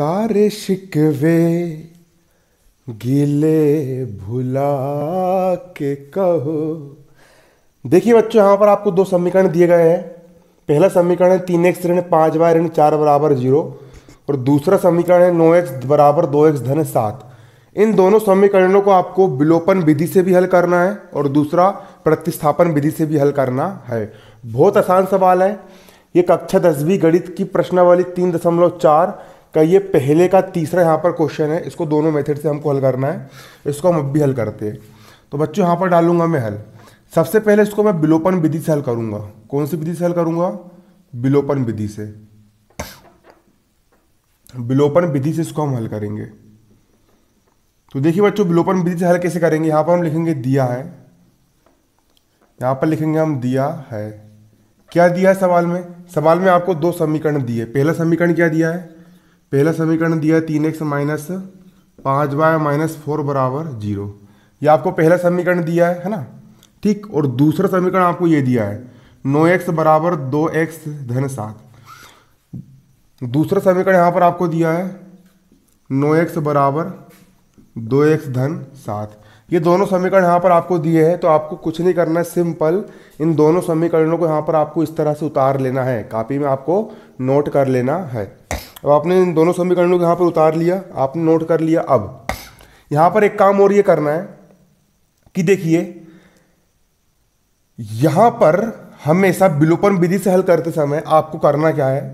सारे शिकवे गीले भुला के कहो देखिए बच्चों यहां पर आपको दो समीकरण दिए गए हैं पहला समीकरण है तीन एक्स ऋण पांच बाय ऋण चार बराबर जीरो और दूसरा समीकरण है नौ एक्स बराबर दो एक्स धन सात इन दोनों समीकरणों को आपको विलोपन विधि से भी हल करना है और दूसरा प्रतिस्थापन विधि से भी हल करना है बहुत आसान सवाल है ये कक्षा दसवीं गणित की प्रश्नावली तीन दशमलव चार का ये पहले का तीसरा यहाँ पर क्वेश्चन है इसको दोनों मेथड से हमको हल करना है इसको हम अब भी हल करते हैं तो बच्चों यहाँ पर डालूंगा मैं हल सबसे पहले इसको मैं बिलोपन विधि से हल करूंगा कौन सी विधि से हल करूंगा बिलोपन विधि से बिलोपन विधि से इसको हम हल करेंगे तो देखिए बच्चों बिलोपन विधि से हल कैसे करेंगे यहाँ पर हम लिखेंगे दिया है यहाँ पर लिखेंगे हम दिया है क्या दिया है सवाल में सवाल में आपको दो समीकरण दिए पहला समीकरण क्या दिया है पहला समीकरण दिया है तीन एक्स माइनस पाँच बाय माइनस फोर बराबर जीरो ये आपको पहला समीकरण दिया है है ना ठीक और दूसरा समीकरण आपको ये दिया है नौ एक्स बराबर दो एक्स धन सात दूसरा समीकरण यहाँ पर आपको दिया है नौ एक्स बराबर दो एक्स धन सात ये दोनों समीकरण यहाँ पर आपको दिए हैं तो आपको कुछ नहीं करना है सिंपल इन दोनों समीकरणों को यहाँ पर आपको इस तरह से उतार लेना है कापी में आपको नोट कर लेना है अब आपने इन दोनों समीकरणों को यहाँ पर उतार लिया आपने नोट कर लिया अब यहाँ पर एक काम और ये करना है कि देखिए यहाँ पर हमेशा विलोपन विधि से हल करते समय आपको करना क्या है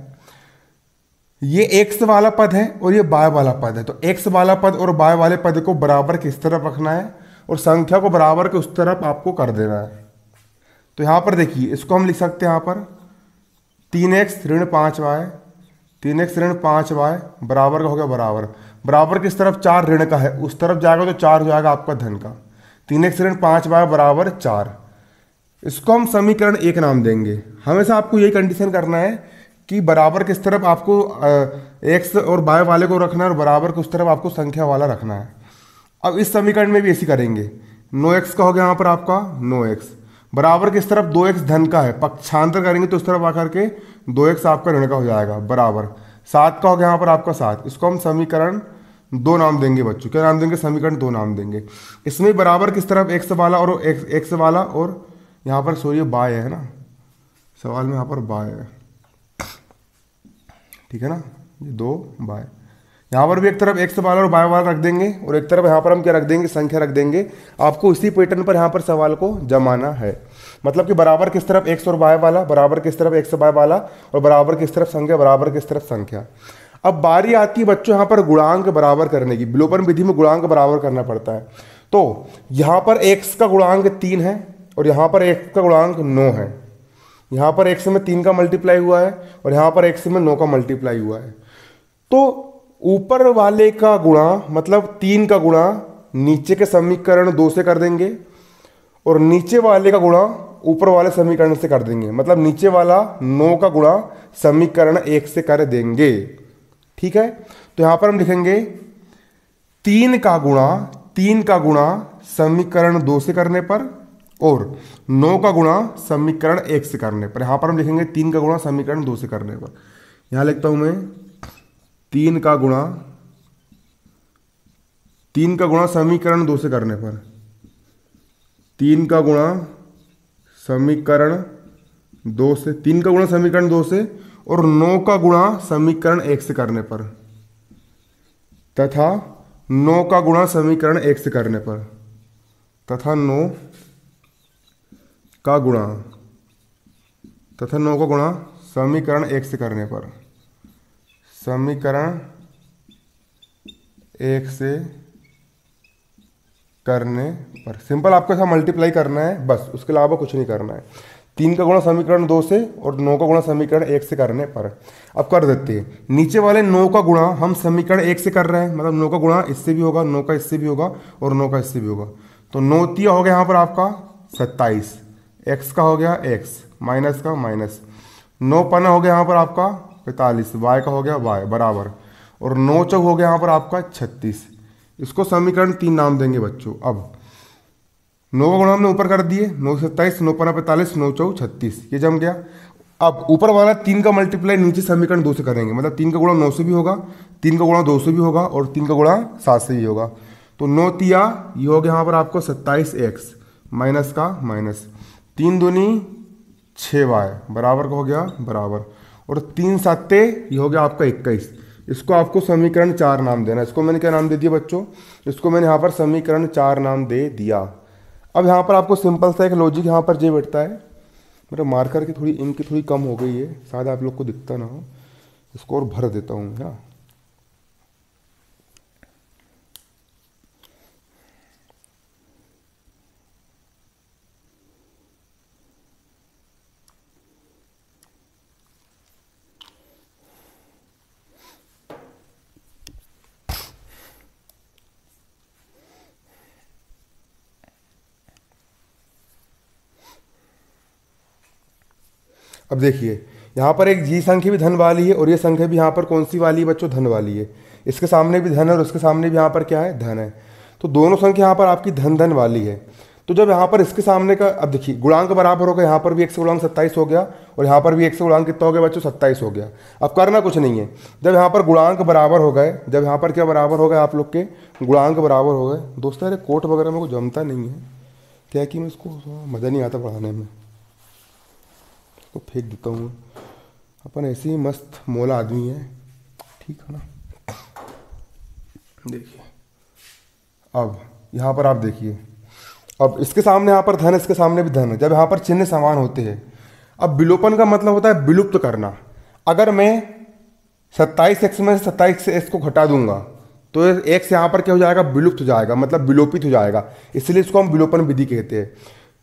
ये एक्स वाला पद है और ये बाय वाला पद है तो एक्स वाला पद और बाय वाले पद को बराबर किस तरफ रखना है और संख्या को बराबर के उस तरफ आपको कर देना है तो यहाँ पर देखिए इसको हम लिख सकते हैं यहाँ पर तीन एक्स ऋण पाँच वाई तीन एक्स ऋण पाँच वाई बराबर का हो गया बराबर बराबर किस तरफ चार ऋण का है उस तरफ जाएगा तो चार हो जाएगा आपका धन का तीन एक्स ऋण पाँच वाई बराबर चार इसको हम समीकरण एक नाम देंगे हमेशा आपको यही कंडीशन करना है कि बराबर किस तरफ आपको एक्स और बाय वाले को रखना है और बराबर किस तरफ आपको संख्या वाला रखना है अब इस समीकरण में भी ऐसी करेंगे नो एक्स का हो गया यहाँ पर आपका नो एक्स बराबर किस तरफ दो एक्स धन का है पक्षांतर करेंगे तो उस तरफ आकर के दो एक एक्स आपका ऋण का हो जाएगा बराबर सात का हो गया यहाँ पर आपका सात इसको हम समीकरण दो नाम देंगे बच्चों क्या नाम देंगे समीकरण दो नाम देंगे इसमें बराबर किस तरफ से वाला और एक से वाला और यहाँ पर सॉरी बाय है ना सवाल में यहाँ पर बाय है ठीक है ना ये दो बाय यहाँ पर भी एक तरफ एक से वाला और बाय वाला रख देंगे और एक तरफ यहाँ पर हम क्या रख देंगे संख्या रख देंगे आपको इसी पैटर्न पर यहाँ पर सवाल को जमाना है मतलब कि बराबर किस तरफ एक्स और वाई वाला बराबर किस तरफ एक्स और वाई वाला और बराबर किस तरफ संख्या बराबर किस तरफ संख्या अब बारी आती है बच्चों यहाँ पर गुणांक बराबर करने की विलोपन विधि में गुणांक बराबर करना पड़ता है तो यहाँ पर एक्स का गुणांक तीन है और यहाँ पर एक्स का गुणांक नौ है यहाँ पर एक्स में तीन का मल्टीप्लाई हुआ है और यहाँ पर एक्स में नौ का मल्टीप्लाई हुआ है तो ऊपर वाले का गुणा मतलब तीन का गुणा नीचे के समीकरण दो से कर देंगे और नीचे वाले का गुणा ऊपर वाले समीकरण से कर देंगे मतलब नीचे वाला नौ का गुणा समीकरण एक से कर देंगे ठीक है तो यहां पर हम लिखेंगे तीन का गुणा तीन का गुणा समीकरण दो से करने पर और नौ का गुणा समीकरण एक से करने पर यहां पर हम लिखेंगे तीन का गुणा समीकरण दो से करने पर यहां लिखता हूं मैं तीन का गुणा तीन का गुणा समीकरण दो से करने पर तीन का गुणा समीकरण दो से तीन का गुणा समीकरण दो से और नौ का गुणा समीकरण एक से करने पर तथा नौ का गुणा समीकरण एक से करने पर तथा नौ का गुणा तथा नौ का गुणा समीकरण एक से करने पर समीकरण एक से करने पर सिंपल आपको ऐसा मल्टीप्लाई करना है बस उसके अलावा कुछ नहीं करना है तीन का गुणा समीकरण दो से और नौ का गुणा समीकरण एक से करने पर अब कर देते हैं नीचे वाले नौ का गुणा हम समीकरण एक से कर रहे हैं मतलब नौ का गुणा इससे भी होगा नौ का इससे भी होगा और नौ का इससे भी होगा तो नौ हो गया यहाँ पर आपका सत्ताईस एक्स का हो गया एक्स माइनस का माइनस नौ पना हो गया यहाँ पर आपका पैंतालीस वाई का हो गया वाई बराबर और नौ चौक हो गया यहाँ पर आपका छत्तीस इसको समीकरण तीन नाम देंगे बच्चों अब नौ का गुण हमने ऊपर कर दिए नौ सत्ताईस नौ पंद्रह पैंतालीस नौ चौ छत्तीस ये जम गया अब ऊपर वाला तीन का मल्टीप्लाई नीचे समीकरण दो से करेंगे मतलब तीन का गुणा नौ से भी होगा तीन का गुणा दो से भी होगा और तीन का गुणा सात से भी होगा तो नौ तिया ये हो गया यहाँ पर आपको सत्ताईस एक्स माइनस का माइनस तीन दूनी छः वाई बराबर का हो गया बराबर और तीन सात्ते ये हो गया आपका इक्कीस इसको आपको समीकरण चार नाम देना इसको मैंने क्या नाम दे दिया बच्चों इसको मैंने यहाँ पर समीकरण चार नाम दे दिया अब यहाँ पर आपको सिंपल सा एक लॉजिक यहाँ पर जे बैठता है मेरा मतलब मार्कर की थोड़ी इंक की थोड़ी कम हो गई है शायद आप लोग को दिखता ना हो इसको और भर देता हूँ है ना अब देखिए यहाँ पर एक जी संख्या भी धन वाली है और ये संख्या भी यहाँ पर कौन सी वाली है बच्चों धन वाली है इसके सामने भी धन है और उसके सामने भी यहाँ पर क्या है धन है तो दोनों संख्या यहाँ पर आपकी धन धन वाली है तो जब यहाँ पर इसके सामने का अब देखिए गुणांक बराबर होगा यहाँ पर भी एक से गुणांक सत्ताईस हो गया और यहाँ पर भी एक से गुणांक कितना हो गया बच्चों सत्ताईस हो गया अब करना कुछ नहीं है जब यहाँ पर गुणांक बराबर हो गए जब यहाँ पर क्या बराबर हो गए आप लोग के गुणांक बराबर हो गए दोस्तों अरे कोट वगैरह मेरे को जमता नहीं है क्या कि मैं इसको हाँ, मज़ा नहीं आता पढ़ाने में इसको तो फेंक देता हूँ अपन ऐसे ही मस्त मोला आदमी है ठीक है ना देखिए अब यहाँ पर आप देखिए अब इसके सामने यहाँ पर धन इसके सामने भी धन है जब यहाँ पर चिन्ह समान होते हैं अब विलोपन का मतलब होता है विलुप्त तो करना अगर मैं सत्ताईस एक्स में सत्ताईस एक्स को घटा दूंगा तो एक्स यहाँ पर क्या हो जाएगा विलुप्त हो जाएगा मतलब विलोपित हो जाएगा इसलिए इसको हम विलोपन विधि कहते हैं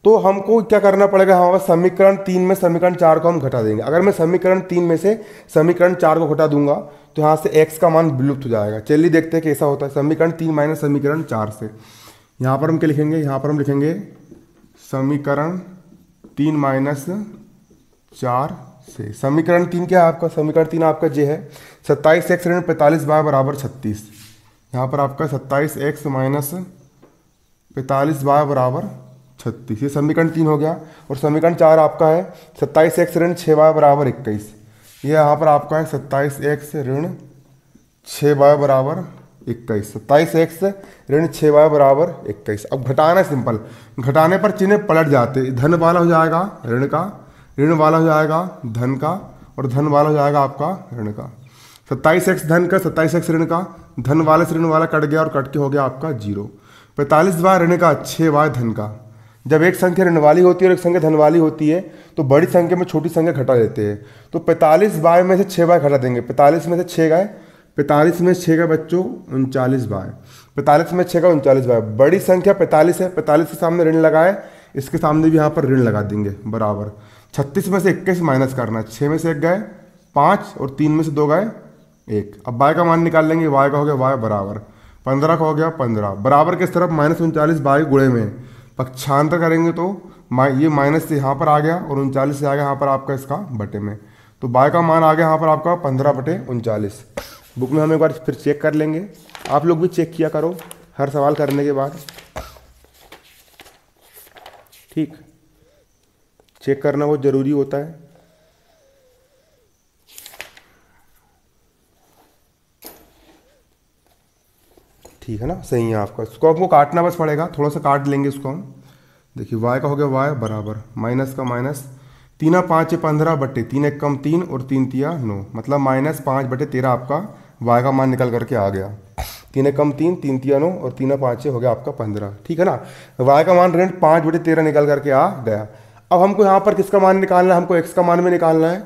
तो हमको क्या करना पड़ेगा हमारे समीकरण तीन में समीकरण चार को हम घटा देंगे अगर मैं समीकरण तीन में से समीकरण चार को घटा दूंगा तो यहाँ से एक्स का मान विलुप्त हो जाएगा चलिए देखते हैं कैसा होता है समीकरण तीन माइनस समीकरण चार से यहाँ पर हम क्या लिखेंगे यहाँ पर हम लिखेंगे समीकरण तीन माइनस चार से समीकरण तीन क्या है आपका समीकरण तीन आपका जे है सत्ताईस एक्स ऋण पैंतालीस बाय बराबर छत्तीस यहाँ पर आपका सत्ताईस एक्स माइनस पैंतालीस बाय बराबर छत्तीस ये समीकरण तीन हो गया और समीकरण चार आपका है सत्ताईस एक्स ऋण छः बाय बराबर इक्कीस ये यहाँ पर आपका है सत्ताईस एक्स ऋण छः बाय बराबर इक्कीस सत्ताईस एक्स ऋण छः बाय बराबर इक्कीस अब घटाना है सिंपल घटाने पर चिन्ह पलट जाते धन वाला हो जाएगा ऋण का ऋण वाला हो जाएगा धन का और धन वाला हो जाएगा आपका ऋण का सत्ताईस एक्स धन का सत्ताईस एक्स ऋण का धन वाले से ऋण वाला कट गया और कट के हो गया आपका जीरो पैंतालीस बाय ऋण का छः बाय धन का जब एक संख्या ऋण वाली होती है और एक संख्या धन वाली होती है तो बड़ी संख्या में छोटी संख्या घटा देते हैं तो पैंतालीस बाय में से छः बाय घटा देंगे पैंतालीस में से छः गाय पैंतालीस में छः का बच्चों उनचालीस बाय पैंतालीस में छः का उनचालीस बाय बड़ी संख्या पैंतालीस है पैंतालीस के सामने ऋण लगाए इसके सामने भी यहाँ पर ऋण लगा देंगे बराबर छत्तीस में से इक्कीस माइनस करना है छः में से एक गाय पाँच और तीन में से दो गाय एक अब बाय का मान निकाल लेंगे वाय का हो गया वाई बराबर पंद्रह का हो गया पंद्रह बराबर किस तरफ माइनस उनचालीस बाय गुड़े में पक्षांतर करेंगे तो ये माइनस से यहाँ पर आ गया और उनचालीस से आ गया यहाँ पर आपका इसका बटे में तो बाय का मान आ गया यहाँ पर आपका पंद्रह बटे उनचालीस बुक में हम एक बार फिर चेक कर लेंगे आप लोग भी चेक किया करो हर सवाल करने के बाद ठीक चेक करना बहुत ज़रूरी होता है ठीक है ना सही है आपका इसको आपको काटना बस पड़ेगा थोड़ा सा काट लेंगे इसको हम देखिए वाई का हो गया वाई बराबर माइनस का माइनस तीना पाँच पंद्रह बटे तीन एक कम तीन और तीन तिया नौ मतलब माइनस पाँच बटे तेरह आपका वाई का मान निकल करके आ गया तीन एक कम तीन तीन तिया नौ और तीना पाँच हो गया आपका पंद्रह ठीक है ना वाई का मान रेंट पाँच बटे तेरह निकल करके आ गया अब हमको यहाँ पर किसका मान निकालना है हमको एक्स का मान भी निकालना है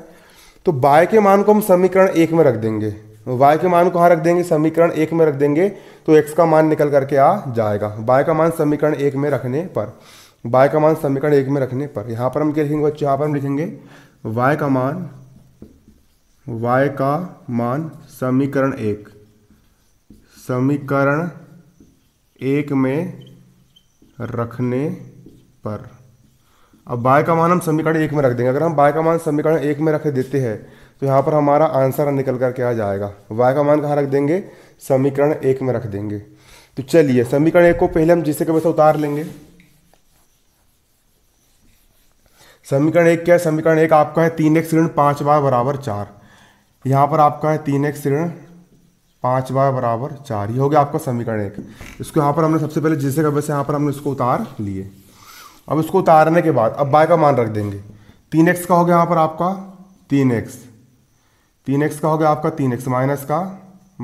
तो बाय के मान को हम समीकरण एक में रख देंगे y के मान कहाँ रख देंगे समीकरण एक में रख देंगे तो x का मान निकल करके आ जाएगा y का मान समीकरण एक में रखने पर y का मान समीकरण एक में रखने पर यहाँ पर हम क्या लिखेंगे बच्चे यहाँ पर हम लिखेंगे y का मान y का मान समीकरण एक समीकरण एक में रखने पर अब बाय का मान हम समीकरण एक में रख देंगे अगर हम बाय का मान समीकरण एक में रख देते हैं तो यहाँ पर हमारा आंसर निकल कर क्या जाएगा वाई का मान कहाँ रख देंगे समीकरण एक में रख देंगे तो चलिए समीकरण एक को पहले हम जिसे कभी उतार लेंगे समीकरण एक क्या है समीकरण एक आपका है तीन एक्स ऋण पांच बाय बराबर चार यहां पर आपका है तीन एक्स ऋण पांच बाय बराबर चार ये हो गया आपका समीकरण एक इसको यहां पर हमने सबसे पहले जिसे कभी से यहाँ पर हमने इसको उतार लिए अब इसको उतारने के बाद अब बाय का मान रख देंगे तीन एक्स का हो गया यहाँ पर आपका तीन एक्स तीन एक्स का हो गया आपका तीन एक्स माइनस का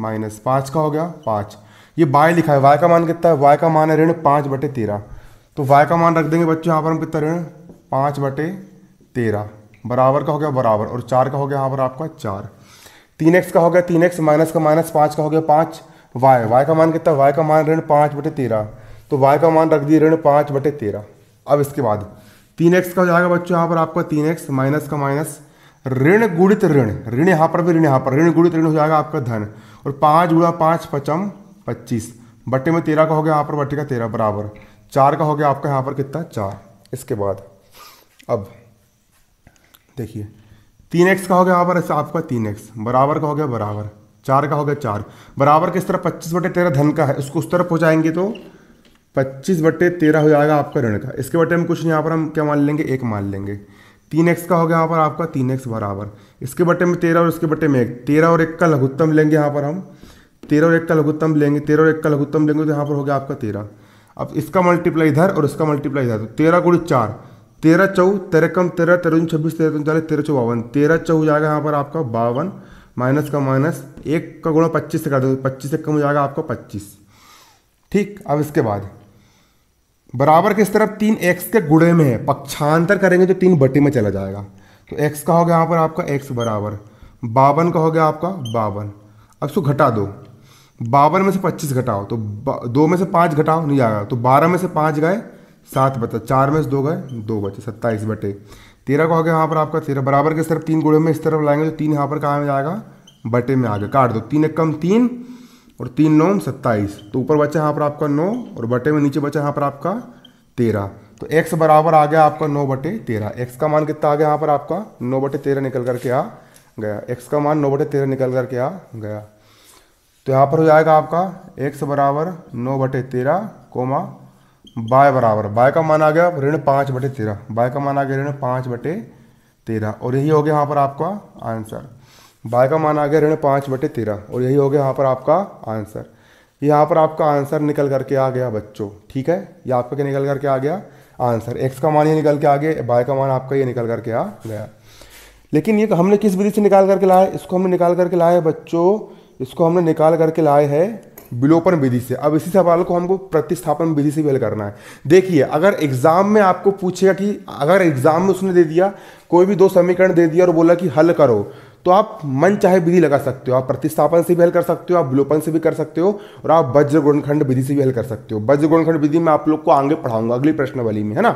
माइनस पाँच का हो गया पाँच ये बाय लिखा है वाई का मान कितना है वाई का मान है ऋण पाँच बटे तेरह तो वाई का मान रख देंगे बच्चों यहाँ पर हम कितना ऋण पाँच बटे तेरह बराबर का हो गया बराबर और चार का हो गया यहाँ पर आपका चार तीन एक्स का हो गया तीन एक्स माइनस का माइनस पाँच का हो गया पाँच वाई वाई का मान कितना वाई का मान ऋण पाँच बटे तेरह तो वाई का मान रख दिए ऋण पाँच बटे तेरह अब इसके बाद तीन एक्स का हो जाएगा बच्चों यहाँ पर आपका तीन एक्स माइनस का माइनस ऋण गुणित ऋण ऋण यहां पर भी ऋण यहाँ पर ऋण गुणित ऋण हो जाएगा आपका धन और पांच गुणा पांच पचम पच्चीस बट्टे में तेरह का हो गया यहां पर बट्टे का तेरह बराबर चार का हो गया आपका यहां पर कितना चार इसके बाद अब देखिए तीन एक्स का हो गया यहां पर ऐसा आपका तीन एक्स बराबर का हो गया बराबर चार का हो गया चार बराबर किस तरह पच्चीस बटे तेरह धन का है उसको उस तरफ हो जाएंगे तो पच्चीस बटे तेरह हो जाएगा आपका ऋण का इसके बटे हम कुछ यहां पर हम क्या मान लेंगे एक मान लेंगे तीन एक्स का हो गया यहाँ पर आपका तीन एक्स बराबर इसके बटे में तेरह और इसके बटे में एक तेरह और एक का लघुत्तम लेंगे यहाँ पर हम तेरह और एक का लघुत्तम लेंगे तेरह और एक का लघुत्तम लेंगे तो यहाँ पर हो गया आपका तेरह अब इसका मल्टीप्लाई इधर और इसका मल्टीप्लाई इधर तो तेरह गुड़ी चार तेरह चौ तेरह कम तेरह तेरह छब्बीस तेरह चालीस तेरह चौ बावन तेरह चौ हो जाएगा यहाँ पर आपका बावन माइनस का माइनस एक का गुणा पच्चीस से कर दो पच्चीस से कम हो जाएगा आपका पच्चीस ठीक अब इसके बाद बराबर किस तरफ तीन एक्स के गुड़े में है पक्षांतर करेंगे तो तीन बटे में चला जाएगा तो एक्स का हो गया यहाँ पर आपका एक्स बराबर बावन का हो गया आपका बावन अब इसको घटा दो बावन में से पच्चीस घटाओ तो दो में से पाँच घटाओ नहीं आएगा तो बारह में से पाँच गए सात बचा चार में से दो गए दो बचे सत्ताईस बटे तेरह का हो गया यहाँ पर आपका तेरह बराबर किस तरफ तीन गुड़े में इस तरफ लाएंगे तो तीन यहाँ पर कहाँ में जाएगा बटे में आ गया काट दो तीन एक कम तीन और तीन नौ सत्ताईस तो ऊपर बचा यहाँ पर आपका नौ और बटे में नीचे बचा यहाँ पर आपका तेरह तो एक्स बराबर आ गया आपका नौ बटे तेरह एक्स का मान कितना आ गया यहाँ पर आपका नौ बटे तेरह निकल करके आ गया एक्स का मान नौ बटे तेरह निकल करके आ गया तो यहाँ पर हो जाएगा आपका एक्स बराबर नौ बटे तेरह कोमा बाय बराबर बाय का मान आ गया ऋण पाँच बटे तेरह बाय का मान आ गया ऋण पाँच बटे तेरह और यही हो गया यहाँ पर आपका आंसर बाय का मान आ गया ऋण पाँच बटे तेरह और यही हो गया यहाँ पर आपका आंसर यहाँ पर आपका आंसर निकल करके आ गया बच्चों ठीक है ये आपका क्या निकल करके आ गया आंसर एक्स का मान ये निकल के आ गया बाय का मान आपका ये निकल करके आ गया लेकिन ये हमने किस विधि से निकाल करके लाया इसको हमने निकाल करके लाया है बच्चों इसको हमने निकाल करके लाए है विलोपन विधि से अब इसी सवाल को हमको प्रतिस्थापन विधि से भी हल करना है देखिए अगर एग्जाम में आपको पूछेगा कि अगर एग्जाम में उसने दे दिया कोई भी दो समीकरण दे दिया और बोला कि हल करो तो आप मन चाहे विधि लगा सकते हो आप प्रतिस्थापन से भी हल कर सकते हो आप विलोपन से भी कर सकते हो और आप वज्र गुणखंड विधि से भी हल कर सकते हो वज्र गुणखंड विधि में आप लोग को आगे पढ़ाऊंगा अगली प्रश्नवली में है ना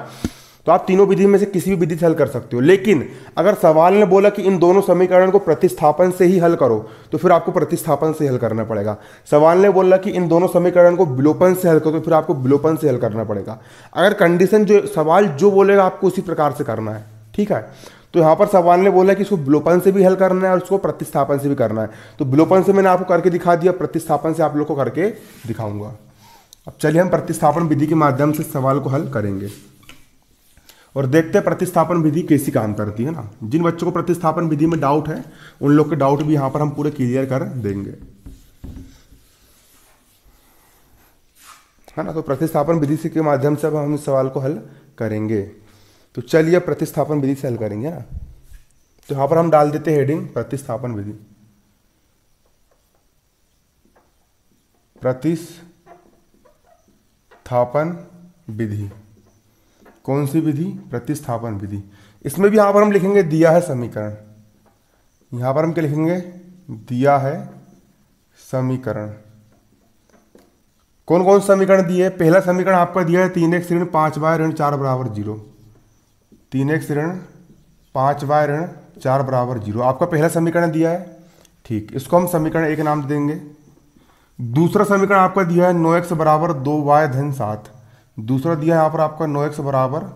तो आप तीनों विधि में से किसी भी विधि से हल कर सकते हो लेकिन अगर सवाल ने बोला कि इन दोनों समीकरण को प्रतिस्थापन से ही हल करो तो फिर आपको प्रतिस्थापन से हल करना पड़ेगा सवाल ने बोला कि इन दोनों समीकरण को विलोपन से हल करो तो फिर आपको विलोपन से हल करना पड़ेगा अगर कंडीशन जो सवाल जो बोलेगा आपको उसी प्रकार से करना है ठीक है तो यहाँ पर सवाल ने बोला कि इसको विलोपन से भी हल करना है और इसको प्रतिस्थापन से भी करना है तो विलोपन से मैंने आपको करके दिखा दिया प्रतिस्थापन से आप लोग को करके दिखाऊंगा अब चलिए हम प्रतिस्थापन विधि के माध्यम से सवाल को हल करेंगे और देखते हैं प्रतिस्थापन विधि कैसी काम करती है ना जिन बच्चों को प्रतिस्थापन विधि में डाउट है उन लोग के डाउट भी यहां पर हम पूरे क्लियर कर देंगे है ना तो प्रतिस्थापन विधि के माध्यम से अब हम इस सवाल को हल करेंगे तो चलिए प्रतिस्थापन विधि से हल करेंगे ना तो यहां पर हम डाल देते हैं हेडिंग प्रतिस्थापन विधि प्रतिस्थापन विधि कौन सी विधि प्रतिस्थापन विधि इसमें भी यहां पर हम लिखेंगे दिया है समीकरण यहां पर हम क्या लिखेंगे दिया है समीकरण कौन कौन समीकरण दिए पहला समीकरण आपका दिया है तीन एक ऋण पांच बाय ऋण चार बराबर जीरो तीन एक्स ऋण पाँच वाय ऋण चार बराबर जीरो आपका पहला समीकरण दिया है ठीक इसको हम समीकरण एक नाम देंगे दूसरा समीकरण आपका दिया है नो एक्स बराबर दो वाय धन सात दूसरा दिया है यहाँ पर आपका नो एक्स बराबर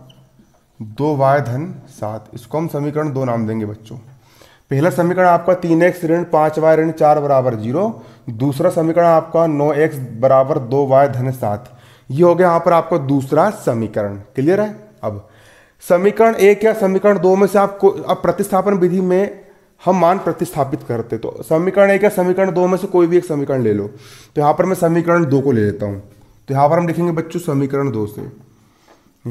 दो वाय धन सात इसको हम समीकरण दो नाम देंगे बच्चों पहला समीकरण आपका तीन एक्स ऋण पाँच वाय ऋण चार बराबर जीरो दूसरा समीकरण आपका नो एक्स बराबर दो वाय धन सात ये हो गया यहाँ पर आपका दूसरा समीकरण क्लियर है अब समीकरण एक या समीकरण दो में से को अब प्रतिस्थापन विधि में हम मान प्रतिस्थापित करते तो समीकरण एक या समीकरण दो में से कोई भी एक समीकरण ले लो तो यहाँ पर मैं समीकरण दो को ले लेता हूँ तो यहाँ पर हम लिखेंगे बच्चों समीकरण दो से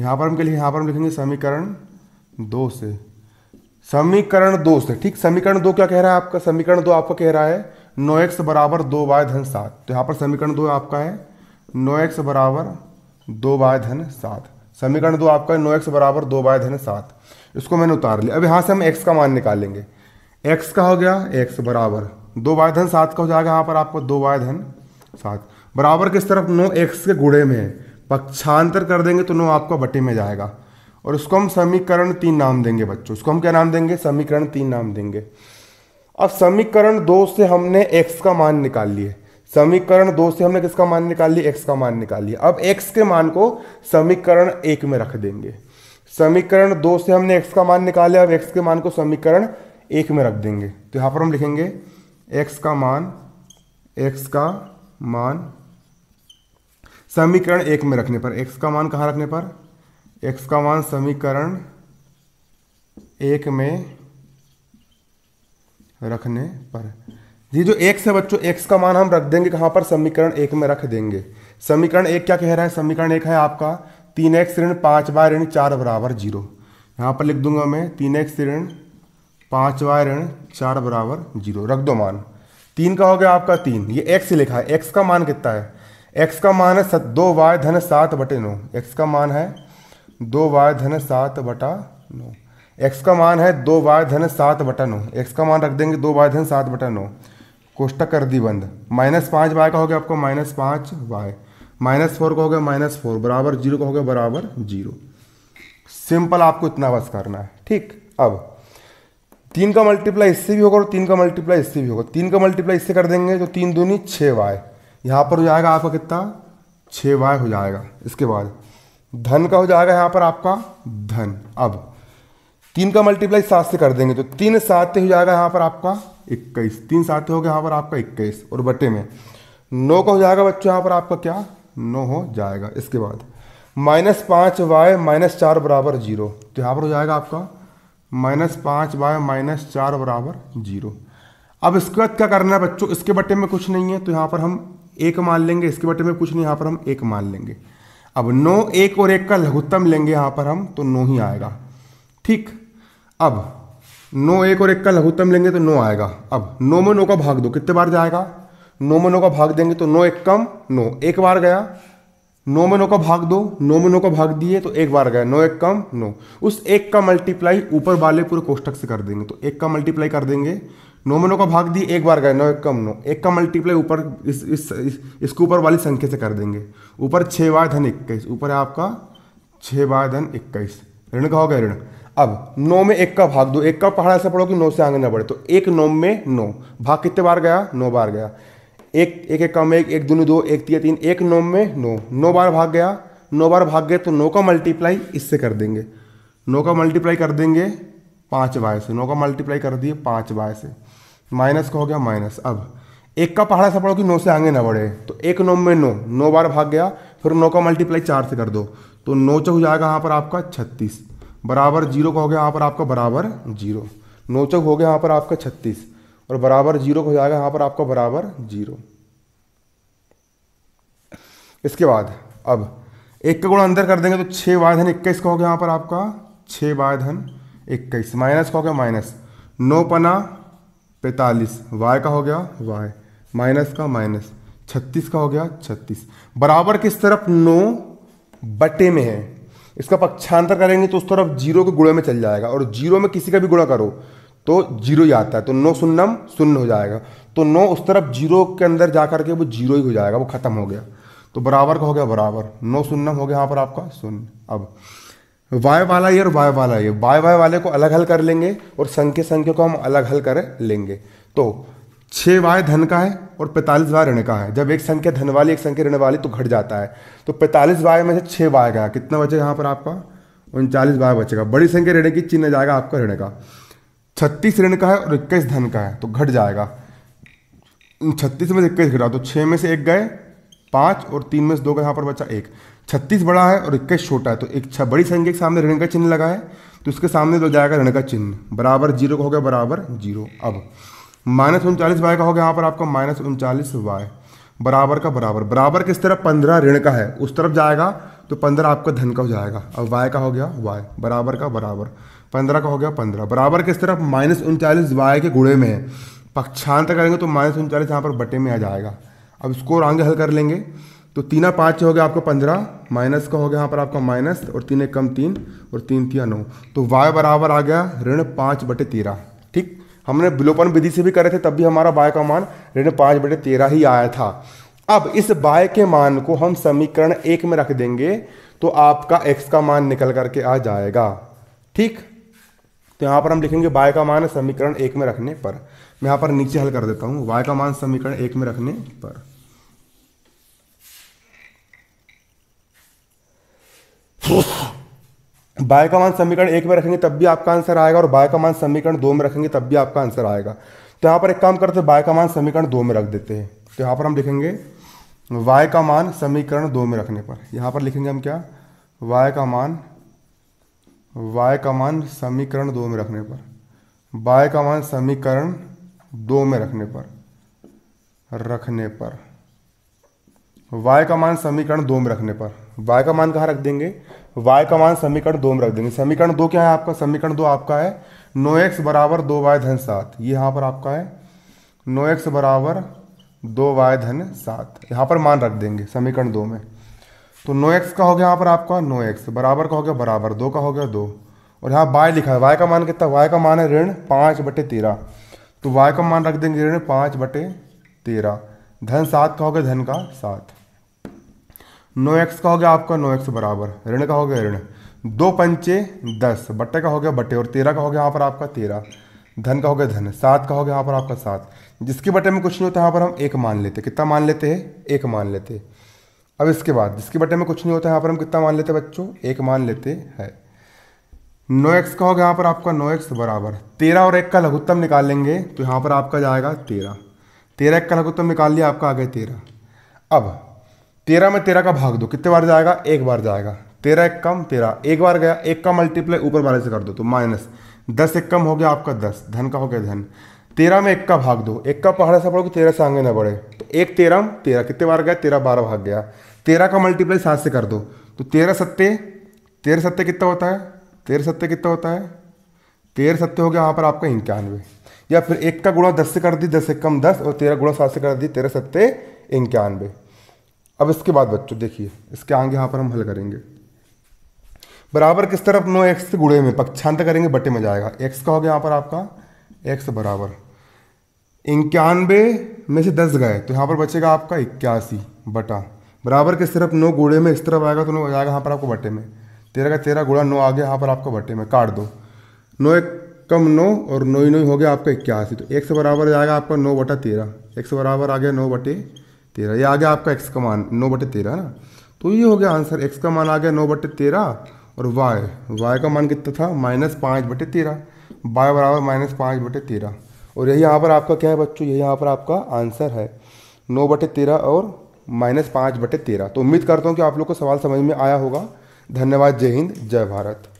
यहाँ पर हम के लिए यहाँ पर हम लिखेंगे समीकरण दो से समीकरण दो से ठीक समीकरण दो क्या कह रहा है आपका समीकरण दो आपका कह रहा है नो एक्स बराबर दो बाय धन सात तो यहाँ पर समीकरण दो आपका है नो एक्स बराबर दो बाय धन सात समीकरण दो आपका नो एक्स बराबर दो बाय धन सात इसको मैंने उतार लिया अब यहाँ से हम एक्स का मान निकालेंगे एक्स का हो गया एक्स बराबर दो बाय धन सात का हो जाएगा यहाँ पर आपको दो बाय धन सात बराबर किस तरफ नो एक्स के गुड़े में है पक्षांतर कर देंगे तो नो आपका बटे में जाएगा और उसको हम समीकरण तीन नाम देंगे बच्चों उसको हम क्या नाम देंगे समीकरण तीन नाम देंगे अब समीकरण दो से हमने एक्स का मान निकाल लिया समीकरण दो से हमने किसका मान निकाल लिया एक्स का मान निकाल लिया अब एक्स के मान को समीकरण एक में रख देंगे समीकरण दो से हमने एक्स का मान लिया अब एक्स के मान को समीकरण एक में रख देंगे तो यहां पर हम लिखेंगे एक्स का मान एक्स का मान समीकरण एक में रखने पर एक्स का मान कहां रखने पर एक्स का मान समीकरण एक में रखने पर ये जो एक्स है बच्चों एक्स का मान हम रख देंगे कहाँ पर समीकरण एक में रख देंगे समीकरण एक क्या कह रहा है समीकरण एक है आपका तीन एक्स ऋण पाँच बाय ऋण चार बराबर जीरो यहाँ पर लिख दूंगा मैं तीन एक्स ऋण पाँच बाय ऋण चार बराबर जीरो रख दो मान तीन का हो गया आपका तीन ये एक्स लिखा है एक्स का मान कितना है एक्स का मान है सत दो वाय धन सात बटे नौ एक्स का मान है दो वाय धन सात बटा नौ एक्स का मान है दो वाय धन सात बटा नौ एक्स का मान रख देंगे दो वाय धन सात बटा नौ कोष्टक कर दी बंद माइनस पाँच वाई का हो गया आपको माइनस पाँच वाई माइनस फोर का हो गया माइनस फोर बराबर जीरो का हो गया बराबर जीरो सिंपल आपको इतना बस करना है ठीक अब तीन का मल्टीप्लाई इससे भी होगा और तीन का मल्टीप्लाई इससे भी होगा तीन का मल्टीप्लाई इससे कर देंगे तो तीन दूनी छः वाई यहाँ पर हो जाएगा आपका कितना छः वाई हो जाएगा इसके बाद धन का हो जाएगा यहाँ पर आपका धन अब तीन का मल्टीप्लाई सात से कर देंगे तो तीन सात हो जाएगा यहाँ पर आपका इक्कीस तीन साथ हो गया यहाँ पर आपका इक्कीस और बटे में नौ का हो जाएगा बच्चों यहाँ पर आपका क्या नौ हो जाएगा इसके बाद माइनस पाँच वाई माइनस चार बराबर जीरो तो यहाँ पर हो जाएगा आपका माइनस पाँच वाई माइनस चार बराबर जीरो अब इसके बाद क्या करना है बच्चों इसके बटे में कुछ नहीं है तो यहाँ पर हम एक मान लेंगे इसके बटे में कुछ नहीं यहाँ पर हम एक मान लेंगे अब नौ एक और एक का लघुत्तम लेंगे यहाँ पर हम तो नौ ही आएगा ठीक अब नौ एक और एक का लघुत्तम लेंगे तो नौ आएगा अब नौ में नौ का भाग दो कितने बार जाएगा नौ में नो का भाग देंगे तो नौ एक कम नौ एक बार गया नौ में नो का भाग दो नौ में नो का भाग दिए तो एक बार गया नौ एक कम नौ उस एक का मल्टीप्लाई ऊपर वाले पूरे कोष्टक से कर देंगे तो एक का मल्टीप्लाई कर देंगे नौ में नो का भाग दिए एक बार गए नौ एक कम नौ एक का मल्टीप्लाई ऊपर इस इस, इसके ऊपर वाली संख्या से कर देंगे ऊपर छः बार धन इक्कीस ऊपर है आपका छः बार धन इक्कीस ऋण का हो गया ऋण अब नौ में एक का भाग दो एक का पहाड़ा ऐसा पढ़ो कि नौ से आगे ना बढ़े तो एक नौ में नौ भाग कितने बार गया नौ बार गया एक एक एक कम एक एक दोनों दो एक तीन तीन एक नौ में नौ नौ बार भाग गया नौ बार भाग गए तो नौ का मल्टीप्लाई इससे कर देंगे नौ का मल्टीप्लाई कर देंगे पाँच वाय से नौ का मल्टीप्लाई कर दिए पाँच वाय से माइनस का हो गया माइनस अब एक का पहाड़ा ऐसा पढ़ो कि नौ से आगे ना बढ़े तो एक नौ में नौ नौ बार भाग गया फिर नौ का मल्टीप्लाई चार से कर दो तो नौ चौ जाएगा यहाँ पर आपका छत्तीस बराबर जीरो का हो गया यहाँ पर आपका बराबर जीरो नोचक हो गया यहाँ पर आपका छत्तीस और बराबर जीरो का हो जाएगा यहाँ पर आपका बराबर जीरो इसके बाद अब एक का गुणा अंदर कर देंगे तो छः बाय धन इक्कीस का हो गया यहाँ पर आपका छः बाय धन इक्कीस माइनस का हो गया माइनस नौ पना पैंतालीस वाई का हो गया वाई माइनस का माइनस छत्तीस का हो गया छत्तीस बराबर किस तरफ नौ बटे में है इसका पक्षांतर करेंगे तो उस तरफ जीरो के गुणे में चल जाएगा और जीरो में किसी का भी गुणा करो तो जीरो ही आता है तो नौ शून्यम शून्य हो जाएगा तो नौ उस तरफ जीरो के अंदर जा करके वो जीरो ही हो जाएगा वो खत्म हो गया तो बराबर का हो गया बराबर नौ शून्यम हो गया यहाँ पर आपका शून्य अब वाय वाला ये और वाय वाला ये वाय वाय वाले को अलग हल कर लेंगे और संख्या संख्या को हम अलग हल कर लेंगे तो छः वाय धन का है और पैंतालीस वाय ऋण का है जब एक संख्या धन वाली एक संख्या ऋण वाली तो घट जाता है तो पैंतालीस वाय में से छः वाय गया कितना बचेगा यहाँ पर आपका उनचालीस वाय बचेगा बड़ी संख्या ऋण की चिन्ह जाएगा आपका ऋण का छत्तीस ऋण का है और इक्कीस धन का है तो घट जाएगा छत्तीस में से इक्कीस घटा तो छः में से एक गए पाँच और तीन में से दो का यहाँ पर बचा एक छत्तीस बड़ा है और इक्कीस छोटा है तो एक बड़ी संख्या के सामने ऋण का चिन्ह लगा है तो उसके सामने तो जाएगा ऋण का चिन्ह बराबर जीरो का हो गया बराबर जीरो अब माइनस उनचालीस वाई का हो गया यहाँ पर आपका माइनस उनचालीस वाई बराबर का बराबर बराबर किस तरफ पंद्रह ऋण का है उस तरफ जाएगा तो पंद्रह आपका धन का हो जाएगा अब वाई का हो गया वाई बराबर का बराबर पंद्रह का हो गया पंद्रह बराबर किस तरफ माइनस उनचालीस वाई के गुड़े में है पक्षांत करेंगे तो माइनस उनचालीस यहाँ पर बटे में आ जाएगा अब स्कोर आगे हल कर लेंगे तो तीन पाँच हो गया आपका पंद्रह माइनस का हो गया यहाँ पर आपका माइनस और तीन एक कम तीन और तीन तिया नौ तो वाई बराबर आ गया ऋण पाँच बटे तेरह ठीक हमने विलोपन विधि से भी करे थे तब भी हमारा बाय का मान ऋण पाँच बटे तेरह ही आया था अब इस बाय के मान को हम समीकरण एक में रख देंगे तो आपका एक्स का मान निकल करके आ जाएगा ठीक तो यहाँ पर हम लिखेंगे बाय का मान समीकरण एक में रखने पर मैं यहाँ पर नीचे हल कर देता हूँ बाय का मान समीकरण एक में रखने पर बाय का मान समीकरण एक में रखेंगे तब भी आपका आंसर आएगा और बाय का मान समीकरण दो में रखेंगे तब भी आपका आंसर आएगा तो यहाँ पर एक काम करते हैं बाय का मान समीकरण दो में रख देते हैं तो यहाँ पर हम लिखेंगे वाय का मान समीकरण दो में रखने पर यहाँ पर लिखेंगे हम क्या वाय का मान वाय का मान समीकरण दो में रखने पर बाय का मान समीकरण दो में रखने पर रखने पर वाय का मान समीकरण दो में रखने पर वाय का मान कहाँ रख देंगे वाई का मान समीकरण दो में रख देंगे समीकरण दो क्या है आपका समीकरण दो आपका है नो एक्स बराबर दो वाय धन सात ये यहाँ पर आपका है नो एक्स बराबर दो वाय धन सात यहाँ पर मान रख देंगे समीकरण दो में तो नो एक्स का हो गया यहाँ पर आपका नो एक्स बराबर का हो गया बराबर दो का हो गया दो और यहाँ बाय लिखा है वाई का मान कितना वाई का मान है ऋण पाँच बटे तेरह तो वाई का मान रख देंगे ऋण पाँच बटे तेरह धन सात का हो गया धन का सात नो एक्स का हो गया आपका नो एक्स बराबर ऋण का हो गया ऋण दो पंचे दस बट्टे का हो गया बट्टे और तेरह का हो गया यहाँ पर आपका तेरह धन का हो गया धन सात का हो गया यहाँ पर आपका सात जिसके बटे में कुछ नहीं होता यहाँ पर हम एक मान लेते कितना मान लेते हैं एक मान लेते अब इसके बाद जिसके बटे में कुछ नहीं होता यहाँ पर हम कितना मान लेते बच्चों एक मान लेते हैं नो एक्स का हो गया यहाँ पर आपका नो एक्स बराबर तेरह और एक का लघुत्तम निकाल लेंगे तो यहाँ पर आपका जाएगा तेरह तेरह एक का लघुत्तम निकाल लिया आपका आ गया तेरह अब तेरह में तेरह का भाग दो कितने बार जाएगा एक बार जाएगा तेरह एक कम तेरह एक बार गया एक का मल्टीप्लाई ऊपर वाले से कर दो तो माइनस दस एक कम हो गया आपका दस धन का हो गया धन तेरह में एक का भाग दो एक का पहाड़ ऐसा पड़ो कि तेरह से आगे ना बढ़े तो एक तेरह तेरह कितने बार गया तेरह बारह भाग गया तेरह का मल्टीप्लाई सात से कर दो तो तेरह सत्ते तेरह सत्ते कितना होता है तेरह सत्ते कितना होता है तेरह सत्ते हो गया यहाँ पर आपका इक्यानवे या फिर एक का गुणा दस से कर दी दस एक कम दस और तेरह गुणा सात से कर दी तेरह सत्ते इक्यानवे अब इसके बाद बच्चों देखिए इसके आगे यहाँ पर हम हल करेंगे बराबर किस तरफ नो एक्स से गुड़े में पक्षांत करेंगे बटे में जाएगा एक्स का हो गया यहाँ पर आपका एक्स बराबर इक्यानवे में से दस गए तो यहाँ पर बचेगा आपका इक्यासी बटा बराबर किस तरफ नो गुड़े में इस तरफ आएगा तो नो जाएगा यहाँ पर आपको बटे में तेरह का तेरह गुड़ा नौ आ गया यहाँ पर आपको बटे में काट दो नो एक कम नौ और नो ही नो हो गया आपका इक्यासी तो एक से बराबर जाएगा आपका नौ बटा तेरह एक से बराबर आ गया नौ बटे तेरह ये आ गया आपका एक्स का मान नौ बटे तेरह ना तो ये हो गया आंसर एक्स का मान आ गया नौ बटे तेरह और वाई वाई का मान कितना था माइनस पाँच बटे तेरह वाई बराबर माइनस पाँच बटे तेरह और यही यहाँ पर आपका क्या है बच्चों यही यहाँ पर आपका आंसर है नौ बटे तेरह और माइनस पाँच बटे तेरह तो उम्मीद करता हूँ कि आप लोग को सवाल समझ में आया होगा धन्यवाद जय हिंद जय भारत